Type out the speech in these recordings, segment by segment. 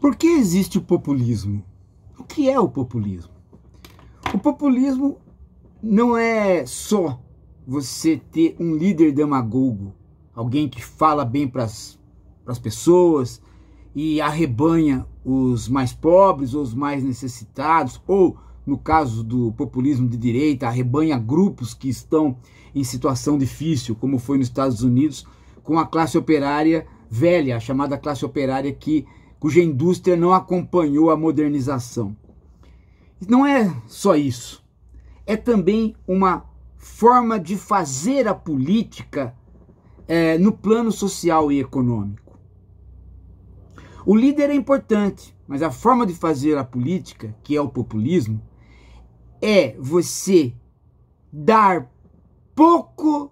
Por que existe o populismo? O que é o populismo? O populismo não é só você ter um líder demagogo, alguém que fala bem para as pessoas e arrebanha os mais pobres ou os mais necessitados, ou no caso do populismo de direita, arrebanha grupos que estão em situação difícil, como foi nos Estados Unidos, com a classe operária velha, a chamada classe operária que cuja indústria não acompanhou a modernização. Não é só isso. É também uma forma de fazer a política é, no plano social e econômico. O líder é importante, mas a forma de fazer a política, que é o populismo, é você dar pouco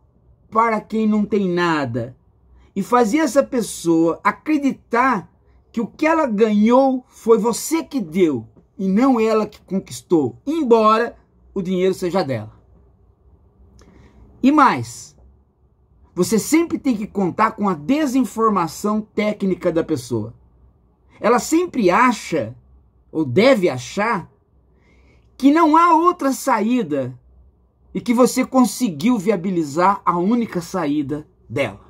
para quem não tem nada e fazer essa pessoa acreditar que o que ela ganhou foi você que deu e não ela que conquistou, embora o dinheiro seja dela. E mais, você sempre tem que contar com a desinformação técnica da pessoa. Ela sempre acha, ou deve achar, que não há outra saída e que você conseguiu viabilizar a única saída dela.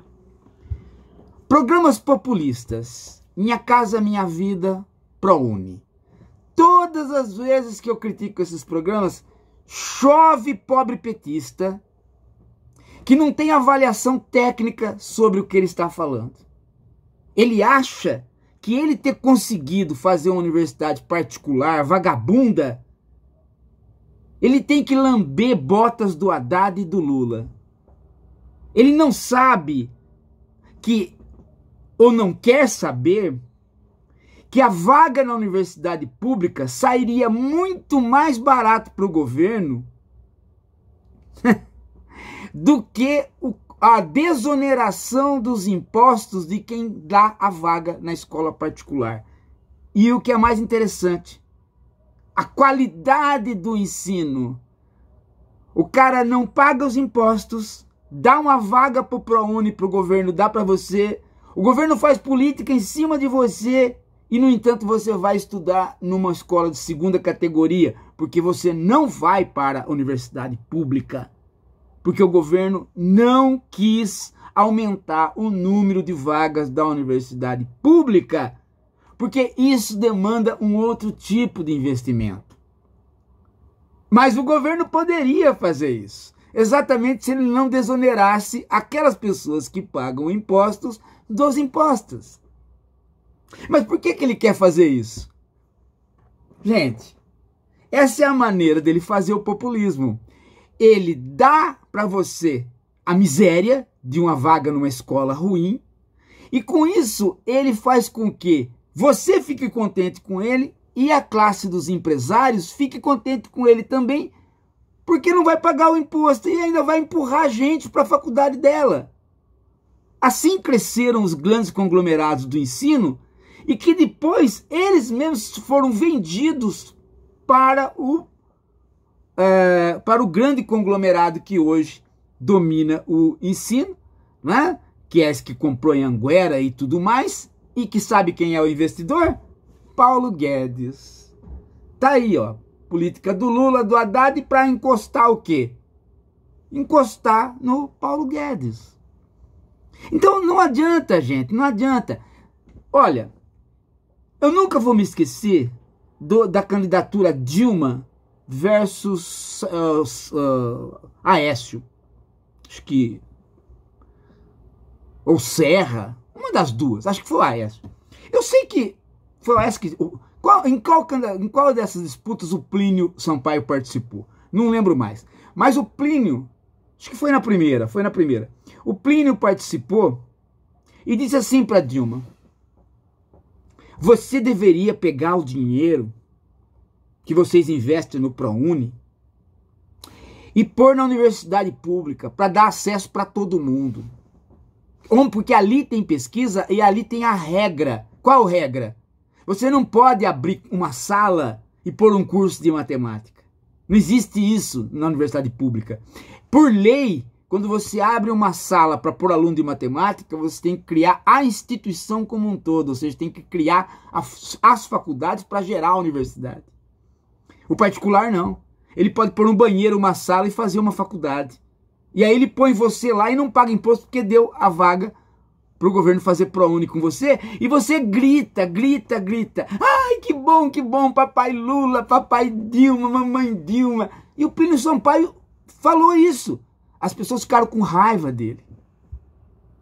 Programas populistas minha Casa Minha Vida ProUni. Todas as vezes que eu critico esses programas, chove pobre petista que não tem avaliação técnica sobre o que ele está falando. Ele acha que ele ter conseguido fazer uma universidade particular, vagabunda, ele tem que lamber botas do Haddad e do Lula. Ele não sabe que ou não quer saber que a vaga na universidade pública sairia muito mais barato para o governo do que o, a desoneração dos impostos de quem dá a vaga na escola particular. E o que é mais interessante, a qualidade do ensino. O cara não paga os impostos, dá uma vaga para o ProUni, para o governo, dá para você o governo faz política em cima de você e, no entanto, você vai estudar numa escola de segunda categoria, porque você não vai para a universidade pública, porque o governo não quis aumentar o número de vagas da universidade pública, porque isso demanda um outro tipo de investimento. Mas o governo poderia fazer isso exatamente se ele não desonerasse aquelas pessoas que pagam impostos dos impostos. Mas por que, que ele quer fazer isso? Gente, essa é a maneira dele fazer o populismo. Ele dá para você a miséria de uma vaga numa escola ruim, e com isso ele faz com que você fique contente com ele e a classe dos empresários fique contente com ele também, porque não vai pagar o imposto e ainda vai empurrar a gente para a faculdade dela. Assim cresceram os grandes conglomerados do ensino e que depois eles mesmos foram vendidos para o, é, para o grande conglomerado que hoje domina o ensino, né? que é esse que comprou em Anguera e tudo mais, e que sabe quem é o investidor? Paulo Guedes. Tá aí, ó política do Lula, do Haddad, para encostar o quê? Encostar no Paulo Guedes. Então não adianta, gente, não adianta. Olha, eu nunca vou me esquecer do, da candidatura Dilma versus uh, uh, Aécio. Acho que. Ou Serra. Uma das duas. Acho que foi o Aécio. Eu sei que. Foi o Aécio que. Qual, em, qual, em qual dessas disputas o Plínio Sampaio participou? Não lembro mais. Mas o Plínio, acho que foi na primeira, foi na primeira. O Plínio participou e disse assim para Dilma: Você deveria pegar o dinheiro que vocês investem no ProUni e pôr na universidade pública para dar acesso para todo mundo. Porque ali tem pesquisa e ali tem a regra. Qual regra? Você não pode abrir uma sala e pôr um curso de matemática. Não existe isso na universidade pública. Por lei, quando você abre uma sala para pôr aluno de matemática, você tem que criar a instituição como um todo, ou seja, tem que criar as, faculdades para gerar a universidade. O particular não. Ele pode pôr um banheiro, uma sala e fazer uma faculdade. E aí ele põe você lá e não paga imposto porque deu a vaga para o governo fazer ProUni com você e você grita, grita, grita. Ai, que bom, que bom, papai Lula, papai Dilma, mamãe Dilma. E o Plínio Sampaio falou isso. As pessoas ficaram com raiva dele.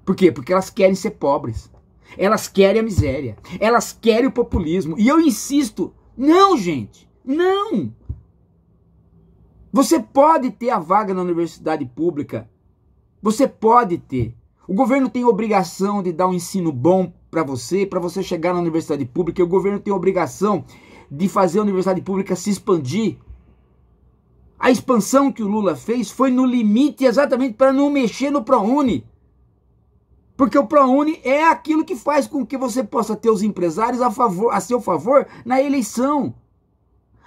Por quê? Porque elas querem ser pobres. Elas querem a miséria. Elas querem o populismo. E eu insisto, não, gente, não. Você pode ter a vaga na universidade pública. Você pode ter o governo tem obrigação de dar um ensino bom para você, para você chegar na universidade pública. E o governo tem obrigação de fazer a universidade pública se expandir. A expansão que o Lula fez foi no limite exatamente para não mexer no ProUni. Porque o ProUni é aquilo que faz com que você possa ter os empresários a, favor, a seu favor na eleição.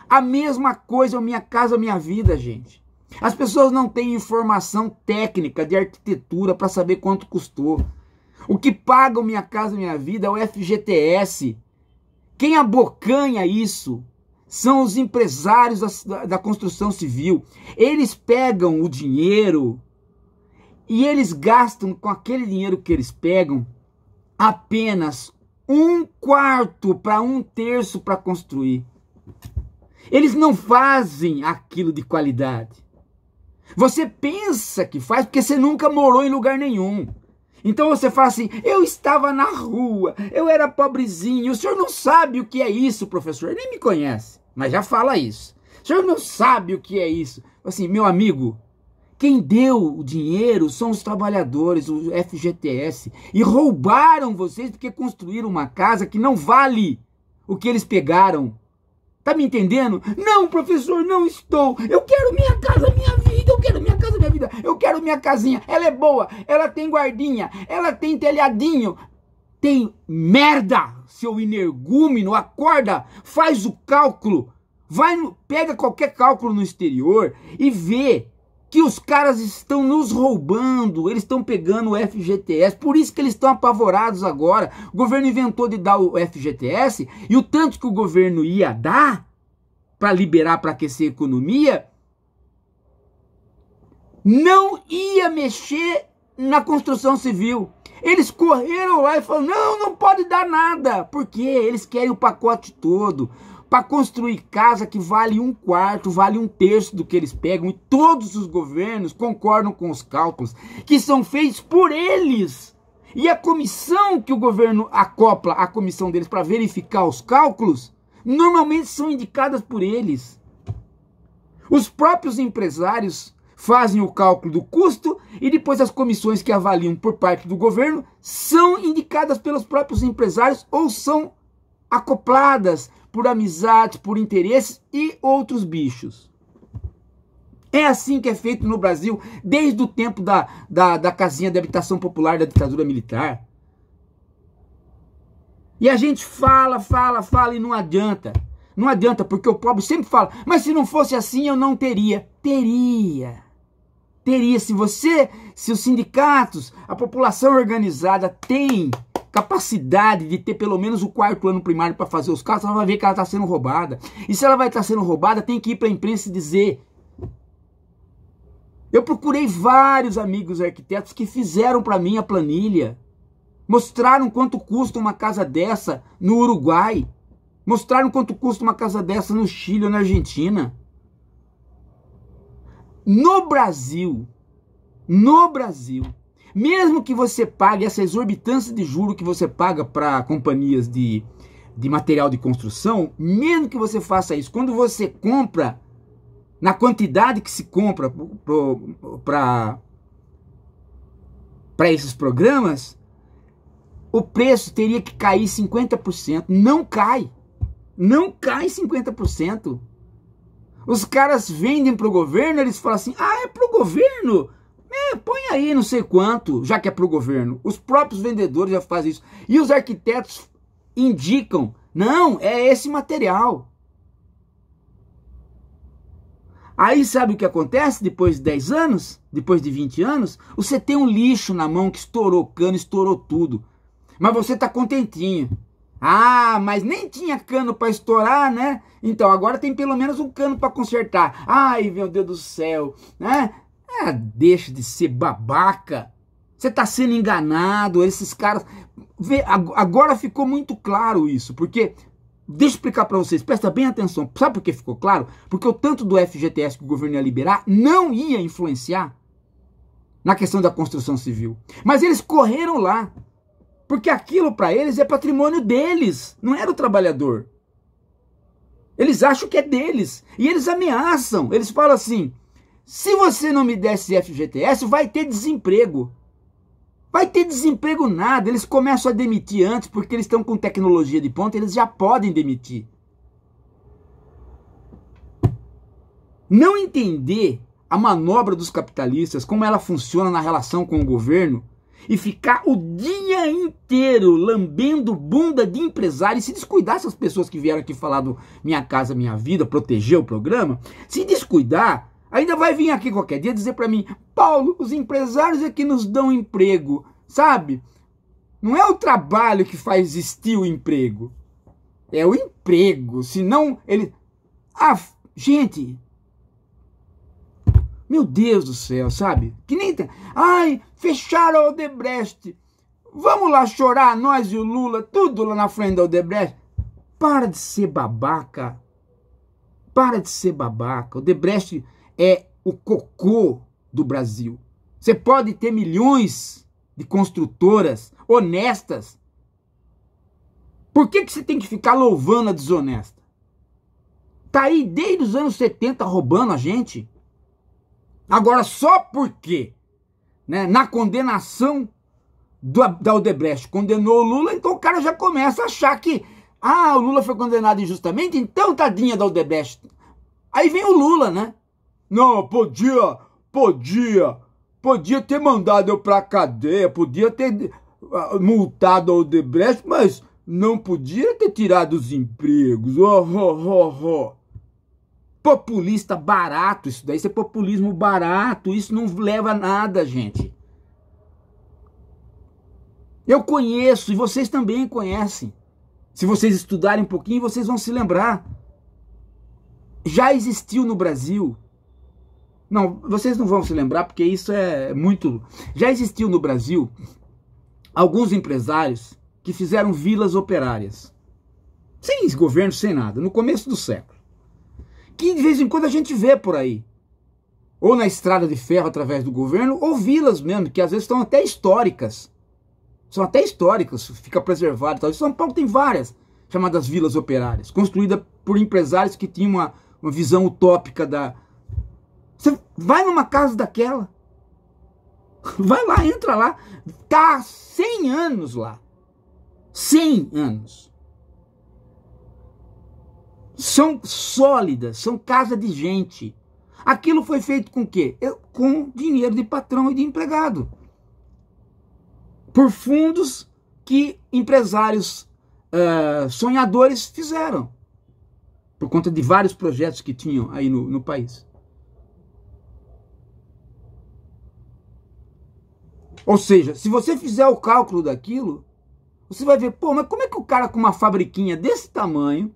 A mesma coisa, Minha Casa Minha Vida, gente. As pessoas não têm informação técnica de arquitetura para saber quanto custou. O que pagam Minha Casa Minha Vida é o FGTS. Quem abocanha isso são os empresários da, da construção civil. Eles pegam o dinheiro e eles gastam com aquele dinheiro que eles pegam apenas um quarto para um terço para construir. Eles não fazem aquilo de qualidade. Você pensa que faz porque você nunca morou em lugar nenhum. Então você fala assim: eu estava na rua, eu era pobrezinho, o senhor não sabe o que é isso, professor. Ele nem me conhece, mas já fala isso. O senhor não sabe o que é isso. Assim, meu amigo, quem deu o dinheiro são os trabalhadores, o FGTS. E roubaram vocês porque construíram uma casa que não vale o que eles pegaram. Tá me entendendo? Não, professor, não estou. Eu quero minha casa, minha vida que então eu quero minha casa, minha vida. Eu quero minha casinha. Ela é boa, ela tem guardinha, ela tem telhadinho. Tem merda, seu energúmeno, acorda, faz o cálculo. Vai, pega qualquer cálculo no exterior e vê que os caras estão nos roubando, eles estão pegando o FGTS, por isso que eles estão apavorados agora. O governo inventou de dar o FGTS e o tanto que o governo ia dar para liberar, para aquecer a economia, não ia mexer na construção civil. Eles correram lá e falaram: não, não pode dar nada, porque eles querem o pacote todo. Para construir casa que vale um quarto, vale um terço do que eles pegam, e todos os governos concordam com os cálculos que são feitos por eles. E a comissão que o governo acopla a comissão deles para verificar os cálculos, normalmente são indicadas por eles. Os próprios empresários fazem o cálculo do custo e depois as comissões que avaliam por parte do governo são indicadas pelos próprios empresários ou são acopladas por amizades, por interesses e outros bichos. É assim que é feito no Brasil desde o tempo da, da, da casinha de habitação popular da ditadura militar. E a gente fala, fala, fala e não adianta. Não adianta, porque o pobre sempre fala, mas se não fosse assim eu não teria. Teria teria, se você, se os sindicatos, a população organizada tem capacidade de ter pelo menos o quarto ano primário para fazer os casos, ela vai ver que ela está sendo roubada. E se ela vai estar tá sendo roubada, tem que ir para a imprensa e dizer. Eu procurei vários amigos arquitetos que fizeram para mim a planilha. Mostraram quanto custa uma casa dessa no Uruguai. Mostraram quanto custa uma casa dessa no Chile ou na Argentina. No Brasil, no Brasil, mesmo que você pague essa exorbitância de juro que você paga para companhias de, de material de construção, mesmo que você faça isso, quando você compra na quantidade que se compra para para esses programas, o preço teria que cair 50%. Não cai. Não cai 50%. Os caras vendem pro governo, eles falam assim: ah, é pro governo? É, põe aí não sei quanto, já que é pro governo. Os próprios vendedores já fazem isso. E os arquitetos indicam: não, é esse material. Aí sabe o que acontece depois de 10 anos? Depois de 20 anos? Você tem um lixo na mão que estourou cano, estourou tudo. Mas você tá contentinho. Ah, mas nem tinha cano para estourar, né? Então agora tem pelo menos um cano para consertar. Ai, meu Deus do céu, né? Ah, deixa de ser babaca. Você está sendo enganado. Esses caras. Vê, agora ficou muito claro isso, porque. Deixa eu explicar para vocês, presta bem atenção. Sabe por que ficou claro? Porque o tanto do FGTS que o governo ia liberar não ia influenciar na questão da construção civil. Mas eles correram lá. Porque aquilo para eles é patrimônio deles, não era é o trabalhador. Eles acham que é deles. E eles ameaçam. Eles falam assim: se você não me desse FGTS, vai ter desemprego. Vai ter desemprego nada. Eles começam a demitir antes, porque eles estão com tecnologia de ponta, eles já podem demitir. Não entender a manobra dos capitalistas, como ela funciona na relação com o governo, e ficar o dia inteiro lambendo bunda de empresário e se descuidar essas pessoas que vieram aqui falar do Minha Casa Minha Vida, proteger o programa, se descuidar, ainda vai vir aqui qualquer dia dizer para mim, Paulo, os empresários é que nos dão emprego, sabe? Não é o trabalho que faz existir o emprego, é o emprego, senão ele... Ah, gente, meu Deus do céu, sabe? Que nem tem. Ai, fecharam o Odebrecht. Vamos lá chorar, nós e o Lula, tudo lá na frente da Odebrecht. Para de ser babaca. Para de ser babaca. O Odebrecht é o cocô do Brasil. Você pode ter milhões de construtoras honestas. Por que, que você tem que ficar louvando a desonesta? Tá aí desde os anos 70 roubando a gente. Agora, só porque né, na condenação do, da Odebrecht condenou o Lula, então o cara já começa a achar que ah, o Lula foi condenado injustamente, então tadinha da Odebrecht. Aí vem o Lula, né? Não, podia, podia, podia ter mandado eu pra cadeia, podia ter ah, multado a Odebrecht, mas não podia ter tirado os empregos. Oh, oh, oh, oh populista barato isso daí, isso é populismo barato, isso não leva a nada, gente. Eu conheço e vocês também conhecem. Se vocês estudarem um pouquinho, vocês vão se lembrar. Já existiu no Brasil. Não, vocês não vão se lembrar porque isso é muito. Já existiu no Brasil alguns empresários que fizeram vilas operárias. Sem governo, sem nada, no começo do século que de vez em quando a gente vê por aí. Ou na estrada de ferro através do governo, ou vilas mesmo, que às vezes estão até históricas. São até históricas, fica preservado e tal. São Paulo tem várias chamadas vilas operárias, construídas por empresários que tinham uma, uma visão utópica da. Você vai numa casa daquela. Vai lá, entra lá. Tá 100 anos lá. 100 anos são sólidas, são casa de gente. Aquilo foi feito com o quê? Eu, com dinheiro de patrão e de empregado. Por fundos que empresários uh, sonhadores fizeram. Por conta de vários projetos que tinham aí no, no país. Ou seja, se você fizer o cálculo daquilo, você vai ver, pô, mas como é que o cara com uma fabriquinha desse tamanho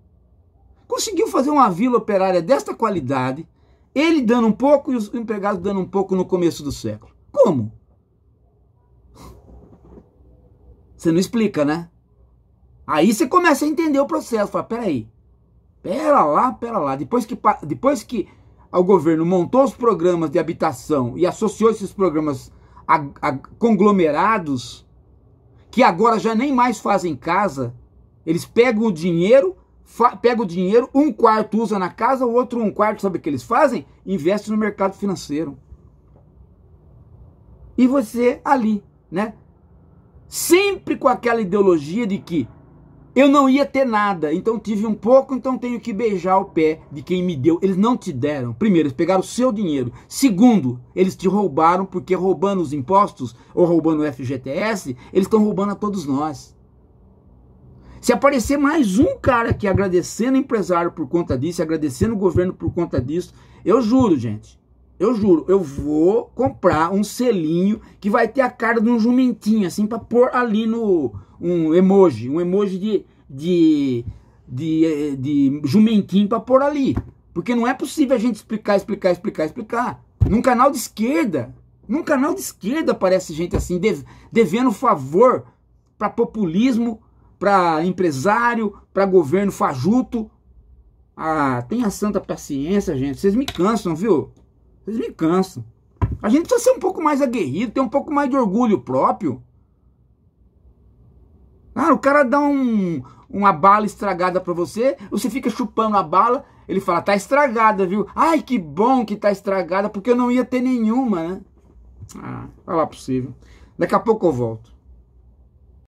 conseguiu fazer uma vila operária desta qualidade, ele dando um pouco e os empregados dando um pouco no começo do século? Como? Você não explica, né? Aí você começa a entender o processo. Fala, peraí. Pera lá, pera lá. Depois que, depois que o governo montou os programas de habitação e associou esses programas a, a conglomerados, que agora já nem mais fazem casa, eles pegam o dinheiro pega o dinheiro, um quarto usa na casa, o outro um quarto, sabe o que eles fazem? Investe no mercado financeiro. E você ali, né? Sempre com aquela ideologia de que eu não ia ter nada, então tive um pouco, então tenho que beijar o pé de quem me deu. Eles não te deram. Primeiro, eles pegaram o seu dinheiro. Segundo, eles te roubaram porque roubando os impostos ou roubando o FGTS, eles estão roubando a todos nós. Se aparecer mais um cara aqui agradecendo empresário por conta disso, agradecendo o governo por conta disso, eu juro, gente. Eu juro, eu vou comprar um selinho que vai ter a cara de um jumentinho, assim, pra pôr ali no. um emoji, um emoji de. de. de, de jumentinho pra pôr ali. Porque não é possível a gente explicar, explicar, explicar, explicar. Num canal de esquerda, num canal de esquerda aparece gente assim, devendo favor para populismo para empresário, para governo fajuto. Ah, tenha santa paciência, gente. Vocês me cansam, viu? Vocês me cansam. A gente precisa ser um pouco mais aguerrido, ter um pouco mais de orgulho próprio. Ah, o cara dá um, uma bala estragada para você, você fica chupando a bala, ele fala, tá estragada, viu? Ai, que bom que tá estragada, porque eu não ia ter nenhuma, né? Ah, vai tá lá possível. Daqui a pouco eu volto.